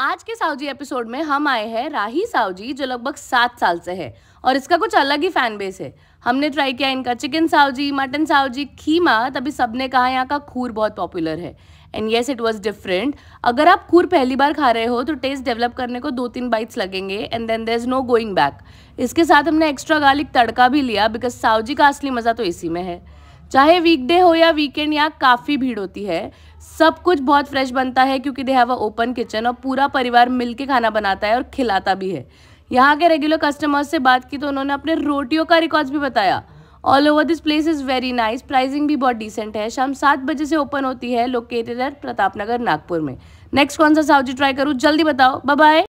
आज के साहू जी एपिसोड में हम आए हैं राही सावजी जी जो लगभग सात साल से है और इसका कुछ अलग ही फैन बेस है हमने ट्राई किया इनका चिकन साहू जी मटन साहू जी खीमा तभी सबने कहा यहाँ का खूर बहुत पॉपुलर है and yes it was different अगर आप खूर पहली बार खा रहे हो तो टेस्ट डेवलप करने को दो तीन बाइट्स लगेंगे and then there is no going back इसके साथ हमने एक्स्ट्रा गार्लिक तड़का भी लिया बिकॉज सावजी जी का असली मज़ा तो इसी में है चाहे वीकडे हो या वीकेंड यहाँ काफ़ी भीड़ होती है सब कुछ बहुत फ्रेश बनता है क्योंकि they have a open kitchen और पूरा परिवार मिलके खाना बनाता है और खिलाता भी है यहाँ के रेगुलर कस्टमर्स से बात की तो उन्होंने अपने रोटियों का रिकॉर्ड भी बताया all over this place is very nice pricing भी बहुत डिसेंट है शाम सात बजे से ओपन होती है लोकेटेड है प्रताप नगर नागपुर में नेक्स्ट कौन सा साउजी ट्राई करूँ जल्दी बताओ बाय